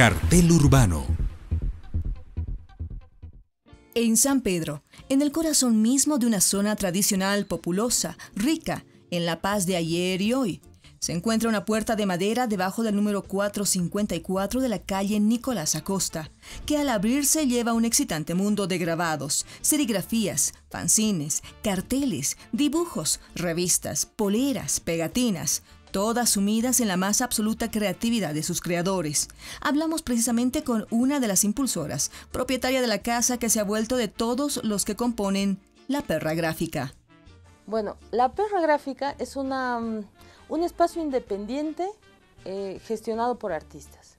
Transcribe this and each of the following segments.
Cartel Urbano. En San Pedro, en el corazón mismo de una zona tradicional populosa, rica en la paz de ayer y hoy, se encuentra una puerta de madera debajo del número 454 de la calle Nicolás Acosta, que al abrirse lleva un excitante mundo de grabados, serigrafías, fanzines, carteles, dibujos, revistas, poleras, pegatinas, todas sumidas en la más absoluta creatividad de sus creadores. Hablamos precisamente con una de las impulsoras, propietaria de la casa que se ha vuelto de todos los que componen La Perra Gráfica. Bueno, La Perra Gráfica es una, mm, un espacio independiente eh, gestionado por artistas.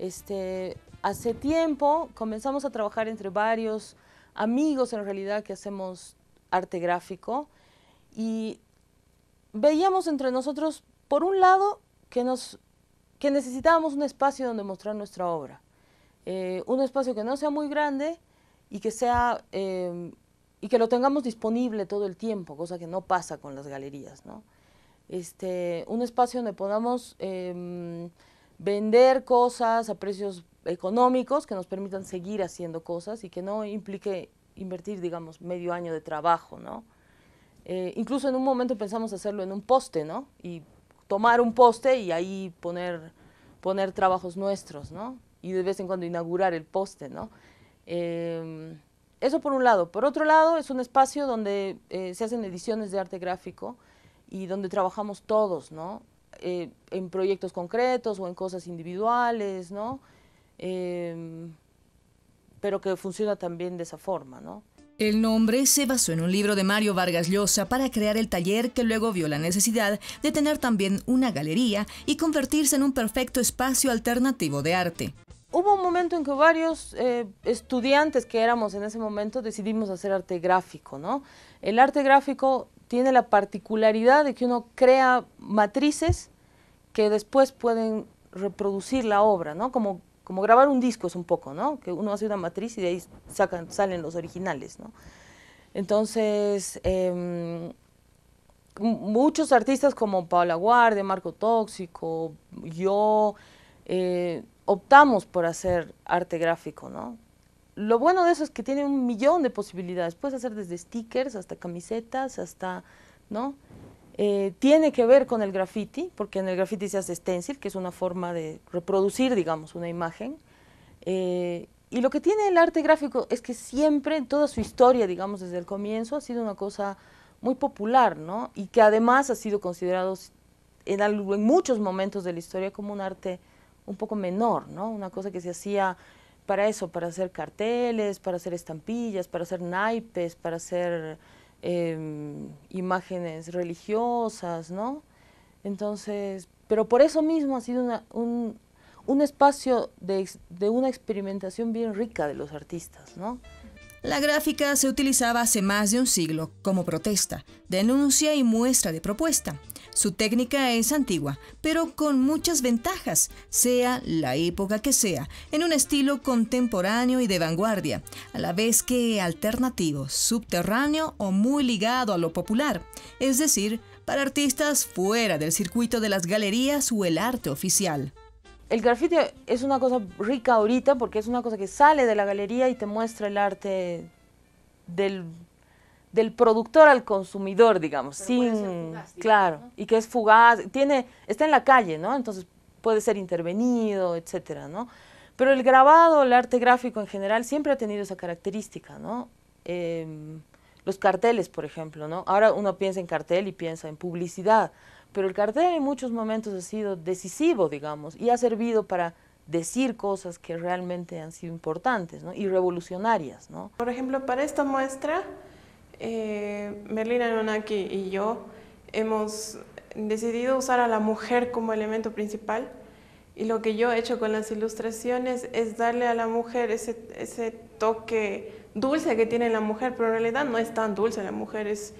Este, hace tiempo comenzamos a trabajar entre varios amigos en realidad que hacemos arte gráfico y veíamos entre nosotros por un lado, que, nos, que necesitábamos un espacio donde mostrar nuestra obra, eh, un espacio que no sea muy grande y que, sea, em, y que lo tengamos disponible todo el tiempo, cosa que no pasa con las galerías. ¿no? Este, un espacio donde podamos em, vender cosas a precios económicos que nos permitan seguir haciendo cosas y que no implique invertir, digamos, medio año de trabajo, ¿no? Eh, incluso en un momento pensamos hacerlo en un poste, ¿no? Y tomar un poste y ahí poner, poner trabajos nuestros, ¿no? Y de vez en cuando inaugurar el poste, ¿no? Em, eso por un lado. Por otro lado, es un espacio donde eh, se hacen ediciones de arte gráfico y donde trabajamos todos, ¿no? Eh, en proyectos concretos o en cosas individuales, ¿no? Em, pero que funciona también de esa forma, ¿no? El nombre se basó en un libro de Mario Vargas Llosa para crear el taller que luego vio la necesidad de tener también una galería y convertirse en un perfecto espacio alternativo de arte. Hubo un momento en que varios eh, estudiantes que éramos en ese momento decidimos hacer arte gráfico, ¿no? El arte gráfico tiene la particularidad de que uno crea matrices que después pueden reproducir la obra, ¿no? Como como grabar un disco es un poco, ¿no? Que uno hace una matriz y de ahí sacan, salen los originales, ¿no? Entonces, em, muchos artistas como Paula Guardia, Marco Tóxico, yo, eh, optamos por hacer arte gráfico, ¿no? Lo bueno de eso es que tiene un millón de posibilidades. Puedes hacer desde stickers hasta camisetas, hasta, ¿no? Eh, tiene que ver con el graffiti, porque en el graffiti se hace stencil, que es una forma de reproducir, digamos, una imagen. Eh, y lo que tiene el arte gráfico es que siempre, en toda su historia, digamos, desde el comienzo, ha sido una cosa muy popular, ¿no? Y que además ha sido considerado en, en muchos momentos de la historia como un arte un poco menor, ¿no? Una cosa que se hacía para eso, para hacer carteles, para hacer estampillas, para hacer naipes, para hacer Em, imágenes religiosas, ¿no? Entonces, pero por eso mismo ha sido un, espacio de, de una experimentación bien rica de los artistas, ¿no? La gráfica se utilizaba hace más de un siglo como protesta, denuncia y muestra de propuesta. Su técnica es antigua, pero con muchas ventajas, sea la época que sea, en un estilo contemporáneo y de vanguardia, a la vez que alternativo, subterráneo o muy ligado a lo popular, es decir, para artistas fuera del circuito de las galerías o el arte oficial. El graffiti es una cosa rica ahorita porque es una cosa que sale de la galería y te muestra el arte del del productor al consumidor, digamos, sin claro, y que es fugaz, tiene está en la calle, ¿no? Entonces puede ser intervenido, etcétera, ¿no? Pero el grabado, el arte gráfico en general siempre ha tenido esa característica, ¿no? Em, los carteles, por ejemplo, ¿no? Ahora uno piensa en cartel y piensa en publicidad, pero el cartel en muchos momentos ha sido decisivo, digamos, y ha servido para decir cosas que realmente han sido importantes y revolucionarias. ¿no? Por ejemplo, para esta muestra eh, Merlina Nonaki y yo hemos decidido usar a la mujer como elemento principal y lo que yo he hecho con las ilustraciones es darle a la mujer ese, toque dulce que tiene la mujer, pero en realidad no es tan dulce, la mujer es,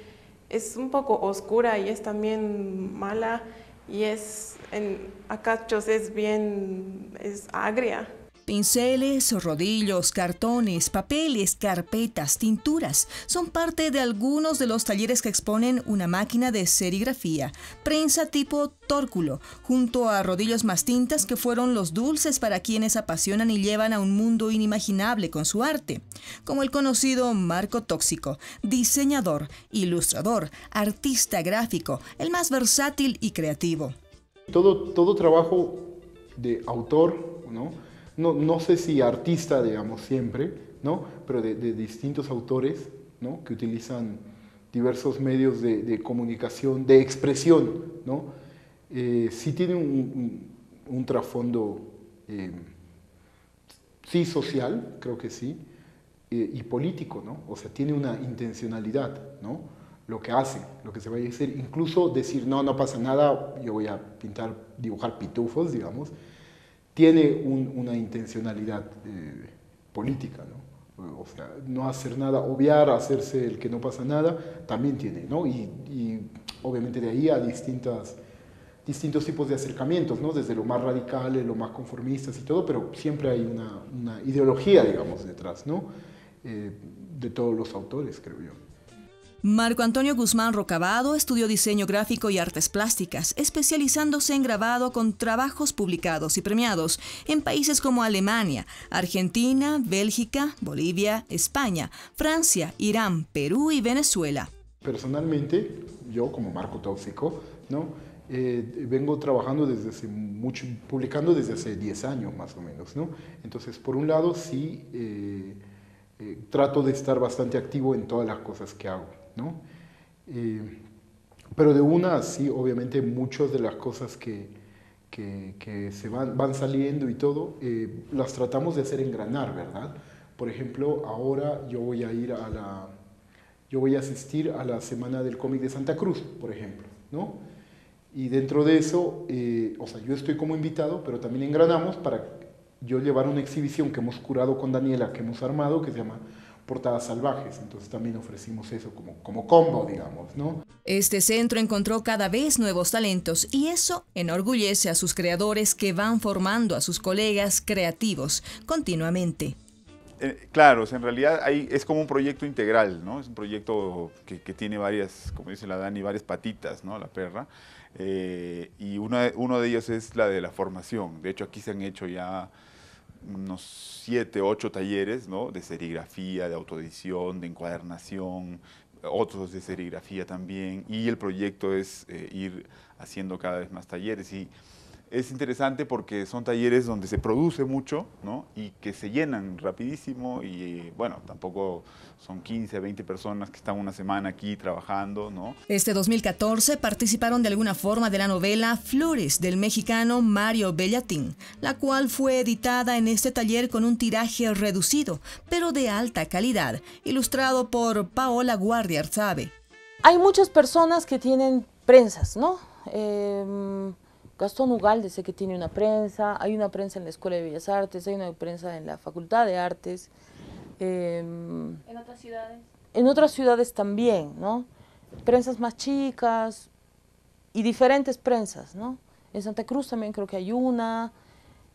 un poco oscura y es también mala y es, en, a es bien, es agria. Pinceles, rodillos, cartones, papeles, carpetas, tinturas son parte de algunos de los talleres que exponen una máquina de serigrafía, prensa tipo tórculo, junto a rodillos más tintas que fueron los dulces para quienes apasionan y llevan a un mundo inimaginable con su arte, como el conocido Marco Tóxico, diseñador, ilustrador, artista gráfico, el más versátil y creativo. Todo, todo trabajo de autor, ¿no? no, no sé si artista, digamos, siempre, Pero de, distintos autores, Que utilizan diversos medios de, comunicación, de expresión, ¿no? Eh, sí tiene un, trasfondo, eh, sí social, creo que sí, eh, y político, ¿no? O sea, tiene una intencionalidad, ¿no? Lo que hace, lo que se vaya a decir. incluso decir, no, no pasa nada, yo voy a pintar, dibujar pitufos, digamos, tiene una intencionalidad eh, política, ¿no? O sea, no hacer nada, obviar, hacerse el que no pasa nada, también tiene, ¿no? Y, obviamente de ahí a distintas, distintos tipos de acercamientos, ¿no? Desde lo más radical, lo más conformistas y todo, pero siempre hay una, una ideología, digamos, detrás, ¿no? Eh, de todos los autores, creo yo. Marco Antonio Guzmán Rocavado estudió diseño gráfico y artes plásticas, especializándose en grabado con trabajos publicados y premiados en países como Alemania, Argentina, Bélgica, Bolivia, España, Francia, Irán, Perú y Venezuela. Personalmente, yo como Marco Tóxico, ¿no? Eh, vengo trabajando desde hace mucho, publicando desde hace 10 años más o menos, Entonces, por un lado, sí, eh, eh, trato de estar bastante activo en todas las cosas que hago. ¿no? Eh, pero de una, sí, obviamente muchas de las cosas que, se van, saliendo y todo, eh, las tratamos de hacer engranar, ¿verdad? Por ejemplo, ahora yo voy a ir a la... Yo voy a asistir a la Semana del Cómic de Santa Cruz, por ejemplo, ¿no? Y dentro de eso, eh, o sea, yo estoy como invitado, pero también engranamos para yo llevar una exhibición que hemos curado con Daniela, que hemos armado, que se llama portadas salvajes. Entonces también ofrecimos eso como, como combo, digamos, ¿no? Este centro encontró cada vez nuevos talentos y eso enorgullece a sus creadores que van formando a sus colegas creativos continuamente. Eh, claro, en realidad es como un proyecto integral, ¿no? Es un proyecto que, tiene varias, como dice la Dani, varias patitas, ¿no? La perra. Eh, y uno de ellos es la de la formación. De hecho, aquí se han hecho ya unos siete, ocho talleres ¿no? de serigrafía, de autoedición, de encuadernación, otros de serigrafía también, y el proyecto es eh, ir haciendo cada vez más talleres. Y es interesante porque son talleres donde se produce mucho ¿no? y que se llenan rapidísimo y bueno, tampoco son 15, 20 personas que están una semana aquí trabajando. ¿no? Este 2014 participaron de alguna forma de la novela Flores del mexicano Mario Bellatín, la cual fue editada en este taller con un tiraje reducido, pero de alta calidad, ilustrado por Paola Guardia Arzabe. Hay muchas personas que tienen prensas, ¿no? Eh Gastón Ugalde sé que tiene una prensa, hay una prensa en la Escuela de Bellas Artes, hay una prensa en la Facultad de Artes. Em, ¿En otras ciudades? En otras ciudades también, ¿no? Prensas más chicas y diferentes prensas, ¿no? En Santa Cruz también creo que hay una.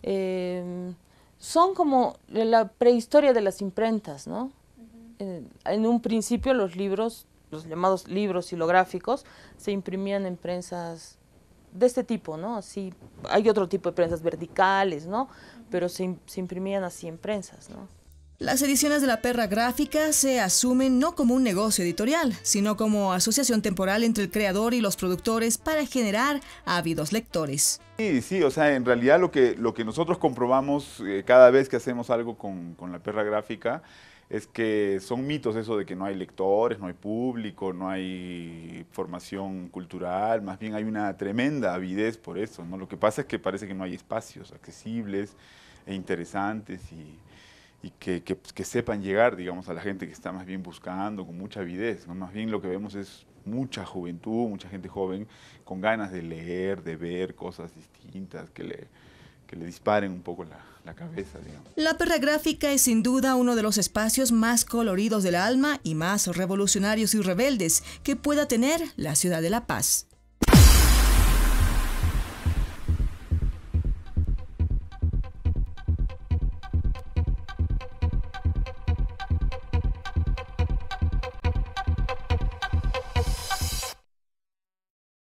Em, son como la prehistoria de las imprentas, ¿no? en, en un principio los libros, los llamados libros silográficos, se imprimían en prensas de este tipo, ¿no? Así, hay otro tipo de prensas verticales, ¿no? Pero se, imprimían así en prensas, ¿no? Las ediciones de La Perra Gráfica se asumen no como un negocio editorial, sino como asociación temporal entre el creador y los productores para generar ávidos lectores. Sí, sí, o sea, en realidad lo que, lo que nosotros comprobamos eh, cada vez que hacemos algo con, con La Perra Gráfica es que son mitos eso de que no hay lectores, no hay público, no hay formación cultural, más bien hay una tremenda avidez por eso, ¿no? Lo que pasa es que parece que no hay espacios accesibles e interesantes y, pues, que, sepan llegar, digamos, a la gente que está más bien buscando con mucha avidez, ¿no? Más bien lo que vemos es mucha juventud, mucha gente joven con ganas de leer, de ver cosas distintas, que le que le disparen un poco la, cabeza, La perra gráfica es sin duda uno de los espacios más coloridos del alma y más revolucionarios y rebeldes que pueda tener la ciudad de La Paz.